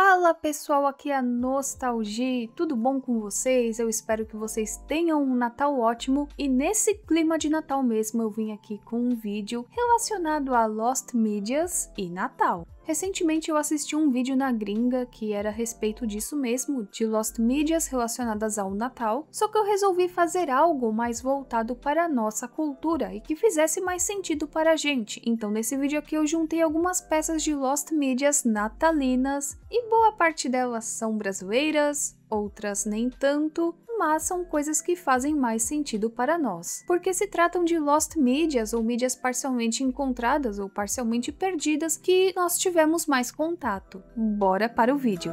Fala pessoal, aqui é a Nostalgia, tudo bom com vocês? Eu espero que vocês tenham um Natal ótimo e nesse clima de Natal mesmo eu vim aqui com um vídeo relacionado a Lost Medias e Natal. Recentemente eu assisti um vídeo na gringa que era a respeito disso mesmo, de Lost Medias relacionadas ao Natal, só que eu resolvi fazer algo mais voltado para a nossa cultura e que fizesse mais sentido para a gente. Então nesse vídeo aqui eu juntei algumas peças de Lost Medias natalinas e boa parte delas são brasileiras, outras nem tanto, mas são coisas que fazem mais sentido para nós, porque se tratam de lost mídias ou mídias parcialmente encontradas ou parcialmente perdidas que nós tivemos mais contato. Bora para o vídeo!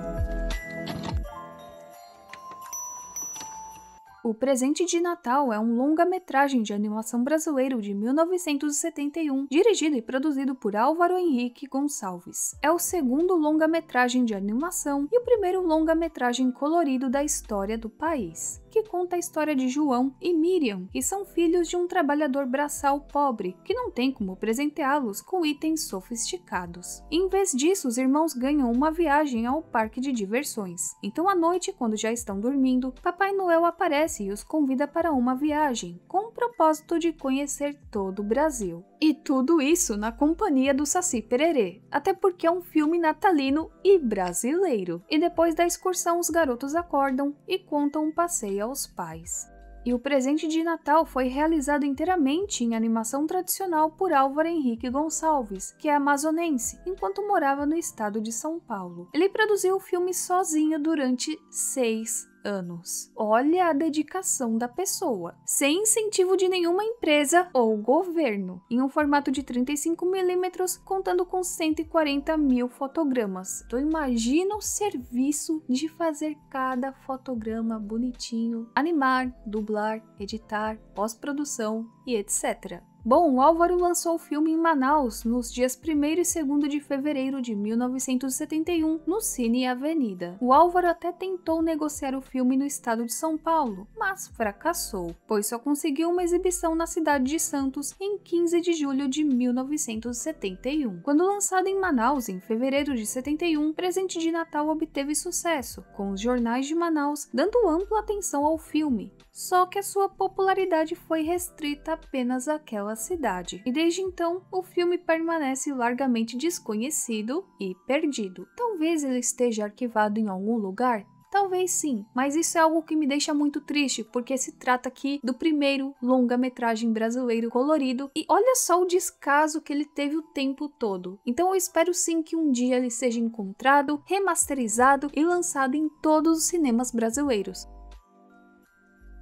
O Presente de Natal é um longa-metragem de animação brasileiro de 1971, dirigido e produzido por Álvaro Henrique Gonçalves. É o segundo longa-metragem de animação e o primeiro longa-metragem colorido da história do país que conta a história de João e Miriam, que são filhos de um trabalhador braçal pobre, que não tem como presenteá-los com itens sofisticados. Em vez disso, os irmãos ganham uma viagem ao parque de diversões. Então, à noite, quando já estão dormindo, Papai Noel aparece e os convida para uma viagem, com o propósito de conhecer todo o Brasil. E tudo isso na companhia do Saci Pererê, até porque é um filme natalino e brasileiro. E depois da excursão, os garotos acordam e contam um passeio aos pais. E o presente de Natal foi realizado inteiramente em animação tradicional por Álvaro Henrique Gonçalves, que é amazonense, enquanto morava no estado de São Paulo. Ele produziu o filme sozinho durante seis anos. Olha a dedicação da pessoa, sem incentivo de nenhuma empresa ou governo, em um formato de 35 milímetros, contando com 140 mil fotogramas. Então imagina o serviço de fazer cada fotograma bonitinho, animar, dublar, editar, pós-produção e etc. Bom, Álvaro lançou o filme em Manaus nos dias 1 e 2 de fevereiro de 1971, no Cine Avenida. O Álvaro até tentou negociar o filme no estado de São Paulo, mas fracassou, pois só conseguiu uma exibição na cidade de Santos em 15 de julho de 1971. Quando lançado em Manaus em fevereiro de 71, Presente de Natal obteve sucesso, com os jornais de Manaus dando ampla atenção ao filme, só que a sua popularidade foi restrita apenas àquela cidade, e desde então o filme permanece largamente desconhecido e perdido. Talvez ele esteja arquivado em algum lugar, Talvez sim, mas isso é algo que me deixa muito triste, porque se trata aqui do primeiro longa-metragem brasileiro colorido e olha só o descaso que ele teve o tempo todo. Então eu espero sim que um dia ele seja encontrado, remasterizado e lançado em todos os cinemas brasileiros.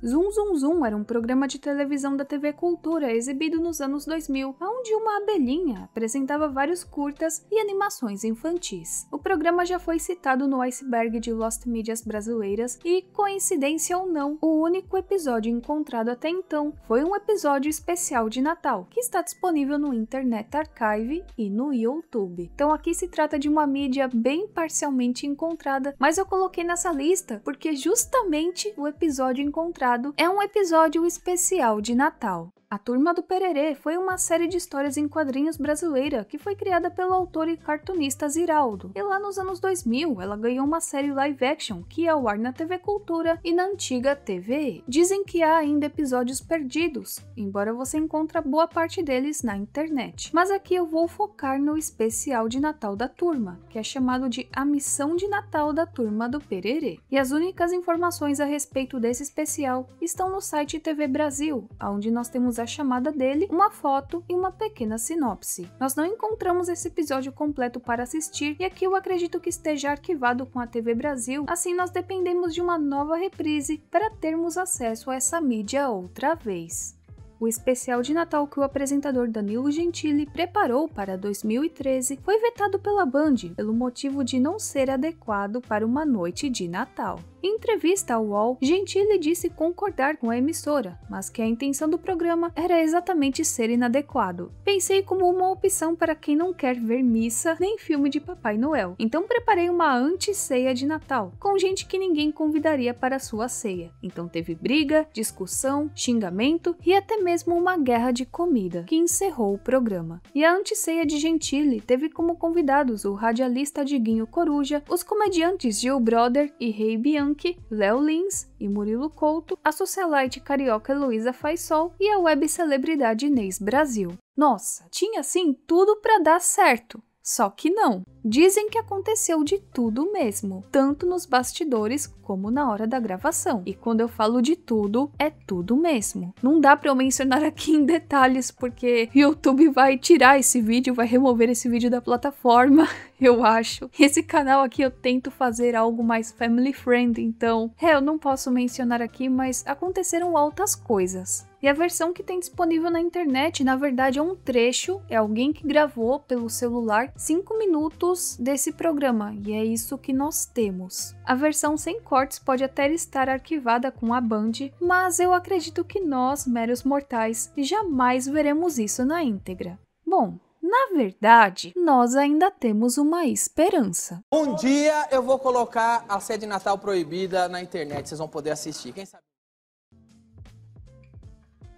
Zoom Zoom Zoom era um programa de televisão da TV Cultura exibido nos anos 2000, onde uma abelhinha apresentava vários curtas e animações infantis programa já foi citado no iceberg de Lost mídias brasileiras e, coincidência ou não, o único episódio encontrado até então foi um episódio especial de Natal, que está disponível no Internet Archive e no YouTube. Então aqui se trata de uma mídia bem parcialmente encontrada, mas eu coloquei nessa lista porque justamente o episódio encontrado é um episódio especial de Natal. A Turma do Pererê foi uma série de histórias em quadrinhos brasileira que foi criada pelo autor e cartunista Ziraldo. E lá nos anos 2000, ela ganhou uma série live action que é ao ar na TV Cultura e na antiga TV. Dizem que há ainda episódios perdidos, embora você encontre boa parte deles na internet. Mas aqui eu vou focar no especial de Natal da Turma, que é chamado de A Missão de Natal da Turma do Pererê. E as únicas informações a respeito desse especial estão no site TV Brasil, onde nós temos a a chamada dele, uma foto e uma pequena sinopse. Nós não encontramos esse episódio completo para assistir e aqui eu acredito que esteja arquivado com a TV Brasil, assim nós dependemos de uma nova reprise para termos acesso a essa mídia outra vez. O especial de Natal que o apresentador Danilo Gentili preparou para 2013 foi vetado pela Band pelo motivo de não ser adequado para uma noite de Natal. Em entrevista ao UOL, Gentili disse concordar com a emissora, mas que a intenção do programa era exatamente ser inadequado. Pensei como uma opção para quem não quer ver missa nem filme de Papai Noel, então preparei uma anti-ceia de Natal, com gente que ninguém convidaria para sua ceia. Então teve briga, discussão, xingamento e até mesmo uma guerra de comida, que encerrou o programa. E a anti-ceia de Gentili teve como convidados o radialista Diguinho Coruja, os comediantes Gil Brother e Rei Bianca Bianchi, Léo Lins e Murilo Couto, a socialite carioca Luísa Faisol e a web celebridade Inês Brasil. Nossa, tinha assim tudo para dar certo, só que não. Dizem que aconteceu de tudo mesmo, tanto nos bastidores como na hora da gravação. E quando eu falo de tudo, é tudo mesmo. Não dá para eu mencionar aqui em detalhes porque o YouTube vai tirar esse vídeo, vai remover esse vídeo da plataforma, eu acho. Esse canal aqui eu tento fazer algo mais family friend, então, é, eu não posso mencionar aqui, mas aconteceram altas coisas. E a versão que tem disponível na internet, na verdade, é um trecho, é alguém que gravou pelo celular 5 minutos desse programa, e é isso que nós temos. A versão sem cortes pode até estar arquivada com a Band, mas eu acredito que nós, meros mortais, jamais veremos isso na íntegra. Bom, na verdade, nós ainda temos uma esperança. Um dia eu vou colocar a sede natal proibida na internet, vocês vão poder assistir. Quem sabe?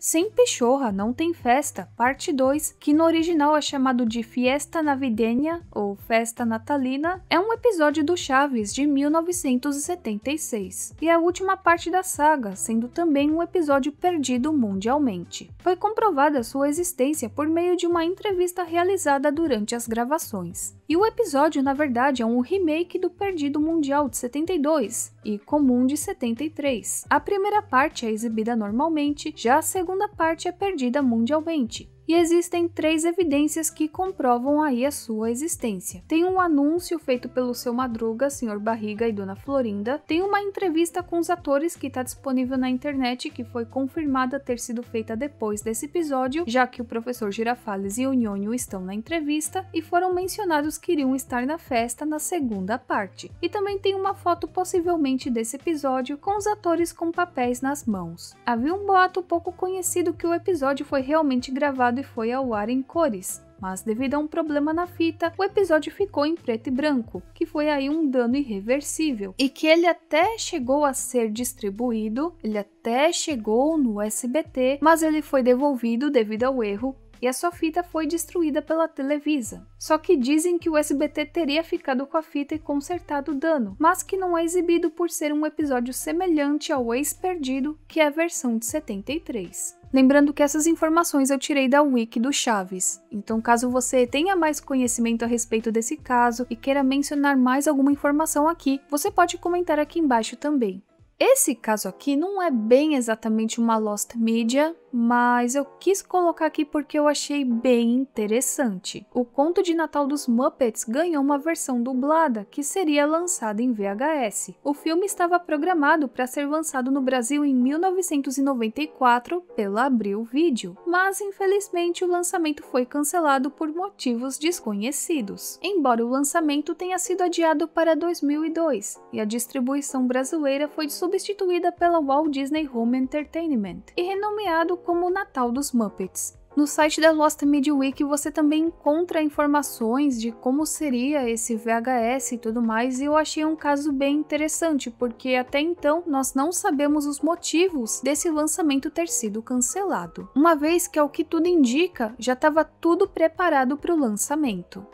Sem Pichorra Não Tem Festa, parte 2, que no original é chamado de Fiesta Navideña ou Festa Natalina, é um episódio do Chaves de 1976 e é a última parte da saga, sendo também um episódio perdido mundialmente. Foi comprovada sua existência por meio de uma entrevista realizada durante as gravações. E o episódio, na verdade, é um remake do Perdido Mundial de 72 e Comum de 73. A primeira parte é exibida normalmente, já a segunda parte é perdida mundialmente e existem três evidências que comprovam aí a sua existência. Tem um anúncio feito pelo seu Madruga, Sr. Barriga e Dona Florinda, tem uma entrevista com os atores que está disponível na internet que foi confirmada ter sido feita depois desse episódio, já que o professor Girafales e o Nhonho estão na entrevista e foram mencionados que iriam estar na festa na segunda parte. E também tem uma foto possivelmente desse episódio com os atores com papéis nas mãos. Havia um boato pouco conhecido que o episódio foi realmente gravado e foi ao ar em cores, mas devido a um problema na fita, o episódio ficou em preto e branco, que foi aí um dano irreversível, e que ele até chegou a ser distribuído, ele até chegou no SBT, mas ele foi devolvido devido ao erro e a sua fita foi destruída pela Televisa. Só que dizem que o SBT teria ficado com a fita e consertado o dano, mas que não é exibido por ser um episódio semelhante ao Ex Perdido, que é a versão de 73. Lembrando que essas informações eu tirei da wiki do Chaves, então caso você tenha mais conhecimento a respeito desse caso e queira mencionar mais alguma informação aqui, você pode comentar aqui embaixo também. Esse caso aqui não é bem exatamente uma Lost Media, mas eu quis colocar aqui porque eu achei bem interessante. O Conto de Natal dos Muppets ganhou uma versão dublada que seria lançada em VHS. O filme estava programado para ser lançado no Brasil em 1994 pela Abril Video, mas infelizmente o lançamento foi cancelado por motivos desconhecidos. Embora o lançamento tenha sido adiado para 2002 e a distribuição brasileira foi substituída pela Walt Disney Home Entertainment e renomeado como o Natal dos Muppets. No site da Lost Media Week você também encontra informações de como seria esse VHS e tudo mais, e eu achei um caso bem interessante, porque até então nós não sabemos os motivos desse lançamento ter sido cancelado, uma vez que, ao que tudo indica, já estava tudo preparado para o lançamento.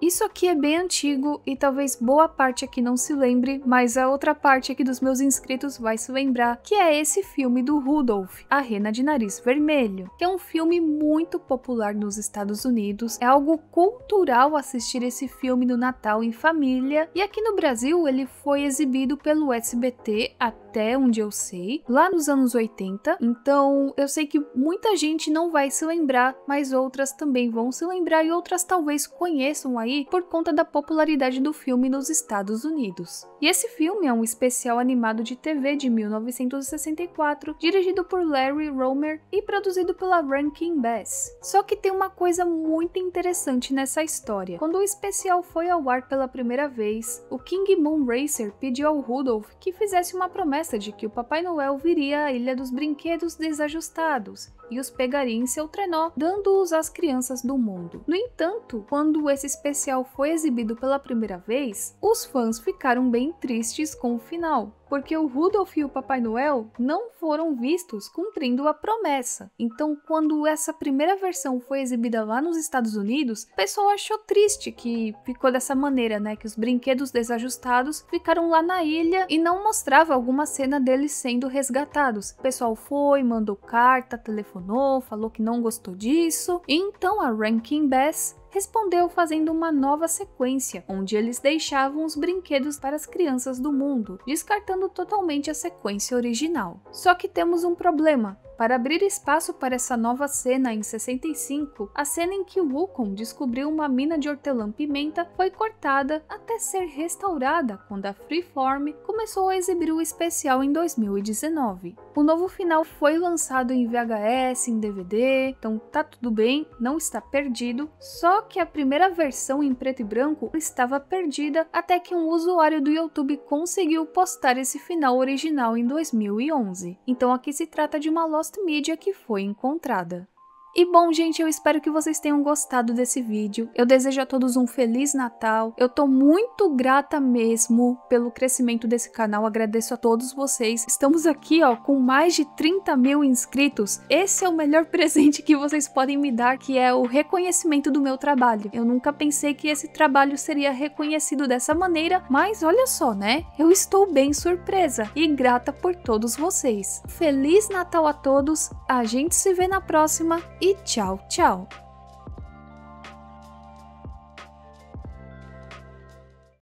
Isso aqui é bem antigo e talvez boa parte aqui não se lembre, mas a outra parte aqui dos meus inscritos vai se lembrar, que é esse filme do Rudolph, A Rena de Nariz Vermelho, que é um filme muito popular nos Estados Unidos, é algo cultural assistir esse filme no Natal em família, e aqui no Brasil ele foi exibido pelo SBT até até onde eu sei, lá nos anos 80. Então, eu sei que muita gente não vai se lembrar, mas outras também vão se lembrar e outras talvez conheçam aí por conta da popularidade do filme nos Estados Unidos. E esse filme é um especial animado de TV de 1964, dirigido por Larry Romer e produzido pela Rankin Bass. Só que tem uma coisa muito interessante nessa história. Quando o especial foi ao ar pela primeira vez, o King Moon Racer pediu ao Rudolph que fizesse uma promessa promessa de que o Papai Noel viria à Ilha dos Brinquedos Desajustados e os pegaria em seu trenó, dando-os às crianças do mundo. No entanto, quando esse especial foi exibido pela primeira vez, os fãs ficaram bem tristes com o final, porque o Rudolf e o Papai Noel não foram vistos cumprindo a promessa. Então, quando essa primeira versão foi exibida lá nos Estados Unidos, o pessoal achou triste que ficou dessa maneira, né? Que os brinquedos desajustados ficaram lá na ilha e não mostrava alguma cena deles sendo resgatados. O pessoal foi, mandou carta, telefonou telefonou, falou que não gostou disso, e então a Rankin Bass respondeu fazendo uma nova sequência, onde eles deixavam os brinquedos para as crianças do mundo, descartando totalmente a sequência original. Só que temos um problema. Para abrir espaço para essa nova cena em 65, a cena em que Wukong descobriu uma mina de hortelã-pimenta foi cortada até ser restaurada quando a Freeform começou a exibir o especial em 2019. O novo final foi lançado em VHS, em DVD, então tá tudo bem, não está perdido, só que a primeira versão em preto e branco estava perdida até que um usuário do YouTube conseguiu postar esse final original em 2011. Então aqui se trata de uma loja mídia que foi encontrada. E bom, gente, eu espero que vocês tenham gostado desse vídeo. Eu desejo a todos um Feliz Natal. Eu tô muito grata mesmo pelo crescimento desse canal. Agradeço a todos vocês. Estamos aqui, ó, com mais de 30 mil inscritos. Esse é o melhor presente que vocês podem me dar, que é o reconhecimento do meu trabalho. Eu nunca pensei que esse trabalho seria reconhecido dessa maneira, mas olha só, né? Eu estou bem surpresa e grata por todos vocês. Feliz Natal a todos. A gente se vê na próxima e e tchau, tchau!